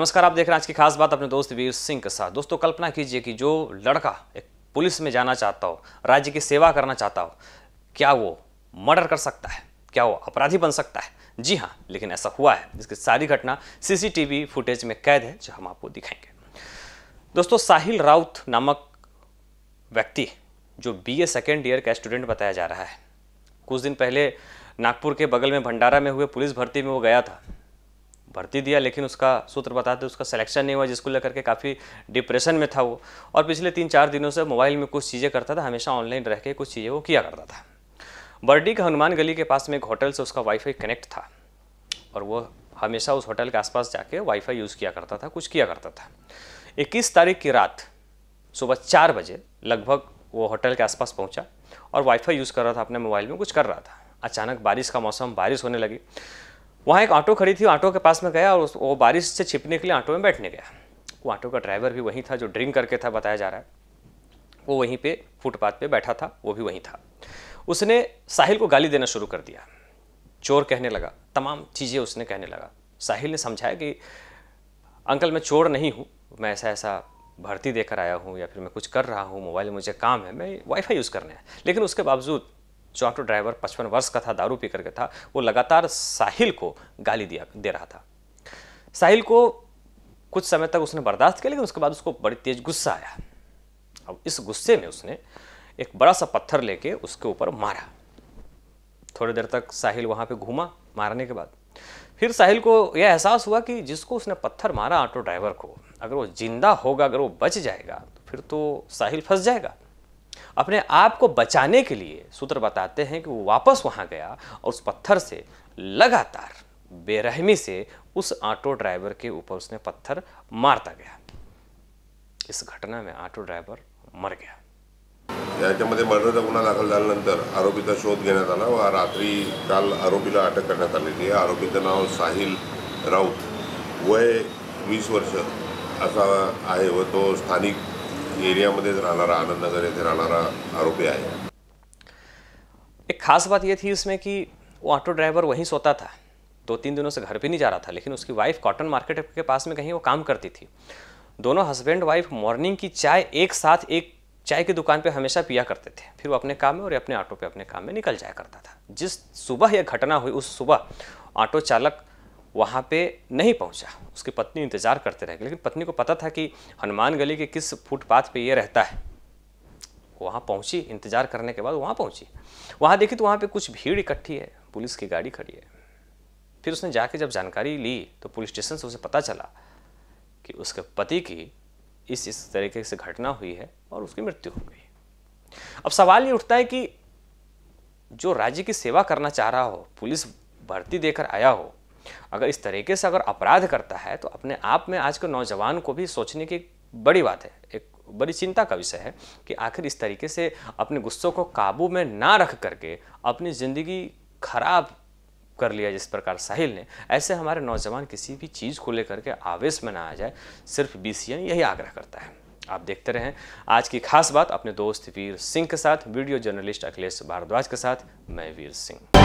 नमस्कार आप देख रहे हैं आज की खास बात अपने दोस्त वीर सिंह के साथ दोस्तों कल्पना कीजिए कि जो लड़का एक पुलिस में जाना चाहता हो राज्य की सेवा करना चाहता हो क्या वो मर्डर कर सकता है क्या वो अपराधी बन सकता है जी हाँ लेकिन ऐसा हुआ है जिसकी सारी घटना सीसीटीवी फुटेज में कैद है जो हम आपको दिखाएंगे दोस्तों साहिल राउत नामक व्यक्ति जो बी ए सेकेंड ईयर का स्टूडेंट बताया जा रहा है कुछ दिन पहले नागपुर के बगल में भंडारा में हुए पुलिस भर्ती में वो गया था भर्ती दिया लेकिन उसका सूत्र बताते उसका सिलेक्शन नहीं हुआ जिसको लेकर के काफ़ी डिप्रेशन में था वो और पिछले तीन चार दिनों से मोबाइल में कुछ चीज़ें करता था हमेशा ऑनलाइन रह के कुछ चीज़ें वो किया करता था बर्डी के हनुमान गली के पास में एक होटल से उसका वाईफाई कनेक्ट था और वो हमेशा उस होटल के आसपास जाके वाईफाई यूज़ किया करता था कुछ किया करता था इक्कीस तारीख की रात सुबह चार बजे लगभग वो होटल के आसपास पहुंचा और वाईफाई यूज़ कर रहा था अपने मोबाइल में कुछ कर रहा था अचानक बारिश का मौसम बारिश होने लगी वहाँ एक ऑटो खड़ी थी ऑटो के पास में गया और वो बारिश से छिपने के लिए ऑटो में बैठने गया वो ऑटो का ड्राइवर भी वहीं था जो ड्रिंक करके था बताया जा रहा है वो वहीं पे फुटपाथ पे बैठा था वो भी वहीं था उसने साहिल को गाली देना शुरू कर दिया चोर कहने लगा तमाम चीज़ें उसने कहने लगा साहिल ने समझाया कि अंकल मैं चोर नहीं हूँ मैं ऐसा ऐसा भर्ती देकर आया हूँ या फिर मैं कुछ कर रहा हूँ मोबाइल मुझे काम है मैं वाईफाई यूज़ करने है लेकिन उसके बावजूद जो ऑटो ड्राइवर पचपन वर्ष का था दारू पी करके था वो लगातार साहिल को गाली दिया दे रहा था साहिल को कुछ समय तक उसने बर्दाश्त किया लेकिन उसके बाद उसको बड़ी तेज गुस्सा आया अब इस गुस्से में उसने एक बड़ा सा पत्थर लेके उसके ऊपर मारा थोड़ी देर तक साहिल वहाँ पे घूमा मारने के बाद फिर साहिल को यह एहसास हुआ कि जिसको उसने पत्थर मारा ऑटो ड्राइवर को अगर वो जिंदा होगा अगर वो बच जाएगा तो फिर तो साहिल फंस जाएगा अपने आप को बचाने के लिए सूत्र बताते हैं कि वो वापस वहाँ गया और उस पत्थर से लगातार बेरहमी से उस ऑटो ड्राइवर के ऊपर उसने पत्थर मारता गया इस घटना में ऑटो ड्राइवर मर गया याच्यामध्ये मर्डरचा गुन्हा दाखल झाल्यानंतर आरोपीचा शोध घेण्यात आला व रात्री काल आरोपीला अटक करण्यात आलेली आहे आरोपीचं नाव साहिल राऊत वय वीस वर्ष असा आहे व तो स्थानिक एरियामध्येच राहणारा आनंदनगर येथे राहणारा आरोपी आहे एक खास बात ये थी इसमें कि वो ऑटो ड्राइवर वहीं सोता था दो तीन दिनों से घर भी नहीं जा रहा था लेकिन उसकी वाइफ कॉटन मार्केट के पास में कहीं वो काम करती थी दोनों हस्बैंड वाइफ मॉर्निंग की चाय एक साथ एक चाय की दुकान पे हमेशा पिया करते थे फिर वो अपने काम में और अपने ऑटो पे अपने काम में निकल जाया करता था जिस सुबह यह घटना हुई उस सुबह ऑटो चालक वहाँ पे नहीं पहुँचा उसकी पत्नी इंतज़ार करते रह गए लेकिन पत्नी को पता था कि हनुमान गली के किस फुटपाथ पे ये रहता है वहाँ पहुँची इंतज़ार करने के बाद वहाँ पहुँची वहाँ देखी तो वहाँ पे कुछ भीड़ इकट्ठी है पुलिस की गाड़ी खड़ी है फिर उसने जाके जब जानकारी ली तो पुलिस स्टेशन से उसे पता चला कि उसके पति की इस इस तरीके से घटना हुई है और उसकी मृत्यु हो गई अब सवाल ये उठता है कि जो राज्य की सेवा करना चाह रहा हो पुलिस भर्ती देकर आया हो अगर इस तरीके से अगर अपराध करता है तो अपने आप में आज के नौजवान को भी सोचने की बड़ी बात है एक बड़ी चिंता का विषय है कि आखिर इस तरीके से अपने गुस्सों को काबू में ना रख करके अपनी ज़िंदगी खराब कर लिया जिस प्रकार साहिल ने ऐसे हमारे नौजवान किसी भी चीज़ को लेकर के आवेश में ना आ जाए सिर्फ बी यही आग्रह करता है आप देखते रहें आज की खास बात अपने दोस्त वीर सिंह के साथ वीडियो जर्नलिस्ट अखिलेश भारद्वाज के साथ मैं वीर सिंह